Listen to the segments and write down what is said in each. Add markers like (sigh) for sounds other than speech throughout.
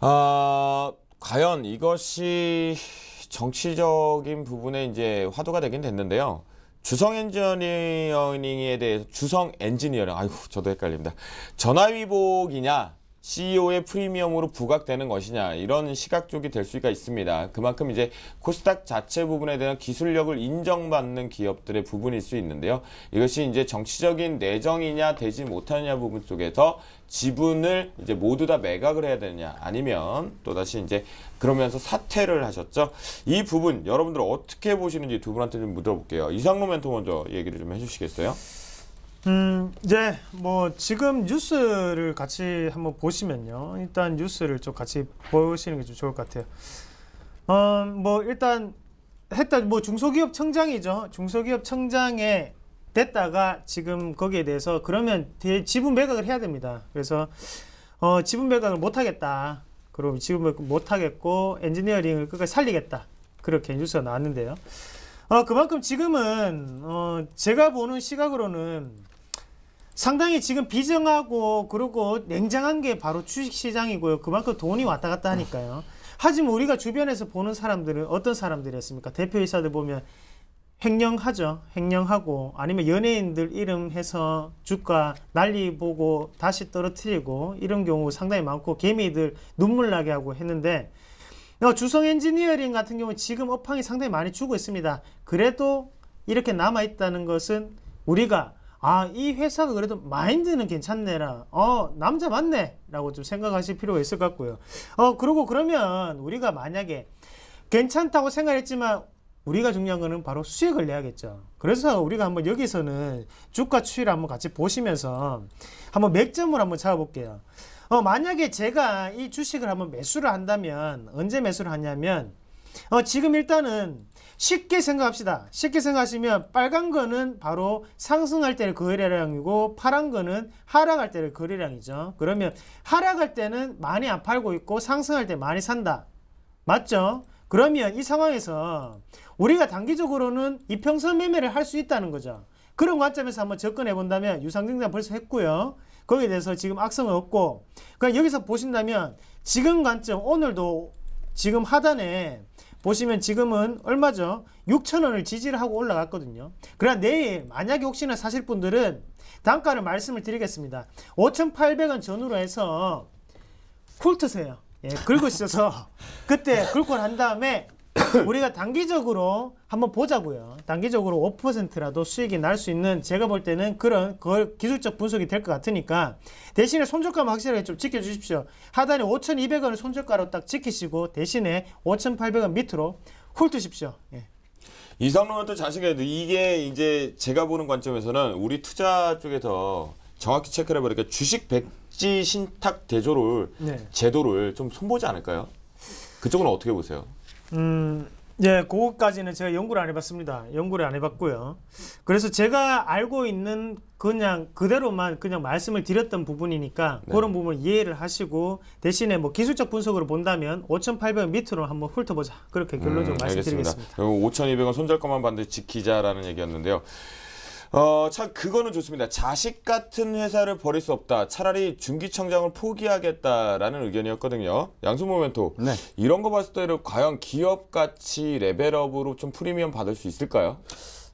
아, 과연 이것이 정치적인 부분에 이제 화두가 되긴 됐는데요. 주성 엔지니어링에 대해서 주성 엔지니어링 아이고 저도 헷갈립니다. 전화위복이냐 CEO의 프리미엄으로 부각되는 것이냐 이런 시각 쪽이 될 수가 있습니다. 그만큼 이제 코스닥 자체 부분에 대한 기술력을 인정받는 기업들의 부분일 수 있는데요. 이것이 이제 정치적인 내정이냐 되지 못하느냐 부분 쪽에서 지분을 이제 모두 다 매각을 해야 되느냐 아니면 또다시 이제 그러면서 사퇴를 하셨죠. 이 부분 여러분들 어떻게 보시는지 두 분한테 좀 물어볼게요. 이상로 멘토 먼저 얘기를 좀 해주시겠어요? 음, 이제 뭐 지금 뉴스를 같이 한번 보시면요. 일단 뉴스를 좀 같이 보시는 게 좀 좋을 것 같아요. 어, 뭐 일단 했다 뭐 중소기업 청장이죠. 중소기업 청장에 됐다가 지금 거기에 대해서 그러면 지분 매각을 해야 됩니다. 그래서 어, 지분 매각을 못 하겠다. 그럼 지분 매각 못 하겠고 엔지니어링을 끝까지 살리겠다. 그렇게 뉴스가 나왔는데요. 어, 그만큼 지금은 어, 제가 보는 시각으로는 상당히 지금 비정하고 그리고 냉정한 게 바로 주식시장이고요. 그만큼 돈이 왔다 갔다 하니까요. 하지만 우리가 주변에서 보는 사람들은 어떤 사람들이었습니까? 대표이사들 보면 횡령하죠. 횡령하고 아니면 연예인들 이름 해서 주가 난리 보고 다시 떨어뜨리고 이런 경우 상당히 많고 개미들 눈물 나게 하고 했는데 어, 주성 엔지니어링 같은 경우는 지금 업황이 상당히 많이 주고 있습니다. 그래도 이렇게 남아있다는 것은 우리가 아, 이 회사가 그래도 마인드는 괜찮네라. 어, 남자 맞네. 라고 좀 생각하실 필요가 있을 것 같고요. 어, 그러고 그러면 우리가 만약에 괜찮다고 생각했지만 우리가 중요한 거는 바로 수익을 내야겠죠. 그래서 우리가 한번 여기서는 주가 추이를 한번 같이 보시면서 한번 맥점을 한번 잡아볼게요. 어, 만약에 제가 이 주식을 한번 매수를 한다면 언제 매수를 하냐면 어, 지금 일단은 쉽게 생각합시다. 쉽게 생각하시면 빨간 거는 바로 상승할 때의 거래량이고 파란 거는 하락할 때의 거래량이죠. 그러면 하락할 때는 많이 안 팔고 있고 상승할 때 많이 산다. 맞죠? 그러면 이 상황에서 우리가 단기적으로는 이평선 매매를 할 수 있다는 거죠. 그런 관점에서 한번 접근해 본다면 유상증자 벌써 했고요. 거기에 대해서 지금 악성은 없고 그냥 그러니까 여기서 보신다면 지금 관점 오늘도 지금 하단에 보시면 지금은 얼마죠? 6천원을 지지를 하고 올라갔거든요. 그러나 내일 만약에 혹시나 사실 분들은 단가를 말씀을 드리겠습니다. 5,800원 전후로 해서 쿨트세요. 예, 긁으셔서 (laughs) 그때 긁고 난 다음에 (coughs) 우리가 단기적으로 한번 보자고요. 단기적으로 5%라도 수익이 날 수 있는 제가 볼 때는 그런 걸 기술적 분석이 될 것 같으니까 대신에 손절가만 확실하게 좀 지켜주십시오. 하단에 5,200원을 손절가로 딱 지키시고 대신에 5,800원 밑으로 훑으십시오. 예. 이상로한또 자신감도 이게 이제 제가 보는 관점에서는 우리 투자 쪽에서 정확히 체크를 해보니까 주식 백지 신탁 대조를 네. 제도를 좀 손보지 않을까요? 그쪽은 어떻게 보세요? 음, 예, 그거까지는 제가 연구를 안 해봤습니다. 연구를 안 해봤고요. 그래서 제가 알고 있는 그냥 그대로만 그냥 말씀을 드렸던 부분이니까 네. 그런 부분 을 이해를 하시고 대신에 뭐 기술적 분석으로 본다면 5 8 0 0 밑으로 한번 훑어보자. 그렇게 음, 결론적으로 음, 말씀드리겠습니다. 5,200원 손절 것만 반드시 지키자라는 얘기였는데요. 어, 참 그거는 좋습니다. 자식 같은 회사를 버릴 수 없다. 차라리 중기청장을 포기하겠다라는 의견이었거든요. 양승모 멘토. 네. 이런 거 봤을 때는 과연 기업같이 레벨업으로 좀 프리미엄 받을 수 있을까요?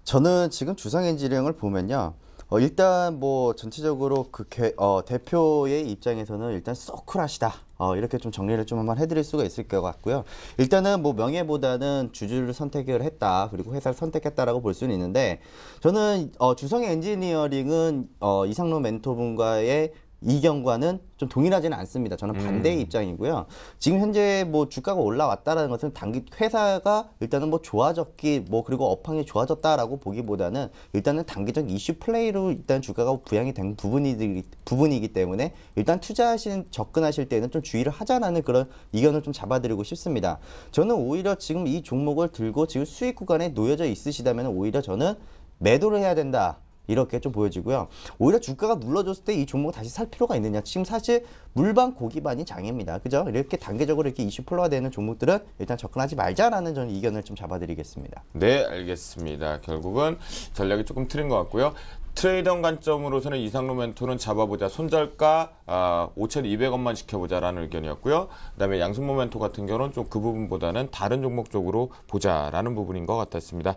저는 지금 주상 엔지니어링을 보면요. 어, 일단 뭐 전체적으로 그 개, 어, 대표의 입장에서는 일단 서크라시다 어, 이렇게 좀 정리를 좀 한번 해드릴 수가 있을 것 같고요. 일단은 뭐 명예보다는 주주를 선택을 했다. 그리고 회사를 선택했다라고 볼 수는 있는데 저는 어, 주성의 엔지니어링은 어, 이상로 멘토분과의 이 경과는 좀 동일하지는 않습니다. 저는 반대의 음. 입장이고요. 지금 현재 뭐 주가가 올라왔다라는 것은 단기 회사가 일단은 뭐 좋아졌기 뭐 그리고 업황이 좋아졌다라고 보기보다는 일단은 단기적 이슈 플레이로 일단 주가가 부양이 된 부분이 부분이기 때문에 일단 투자하시는 접근하실 때는 좀 주의를 하자라는 그런 의견을 좀 잡아드리고 싶습니다. 저는 오히려 지금 이 종목을 들고 지금 수익 구간에 놓여져 있으시다면 오히려 저는 매도를 해야 된다. 이렇게 좀 보여지고요. 오히려 주가가 눌러졌을때 이 종목 다시 살 필요가 있느냐. 지금 사실 물방 고기반이 장입니다 그죠? 이렇게 단계적으로 이렇게 이슈 플로가 되는 종목들은 일단 접근하지 말자라는 저는 이견을 좀 잡아드리겠습니다. 네, 알겠습니다. 결국은 전략이 조금 틀린 것 같고요. 트레이더 관점으로서는 이상로 멘토는 잡아보자 손절가 아, 5,200원만 지켜보자라는 의견이었고요. 그다음에 양승모 멘토 같은 경우는 좀 그 부분보다는 다른 종목 쪽으로 보자라는 부분인 것 같았습니다.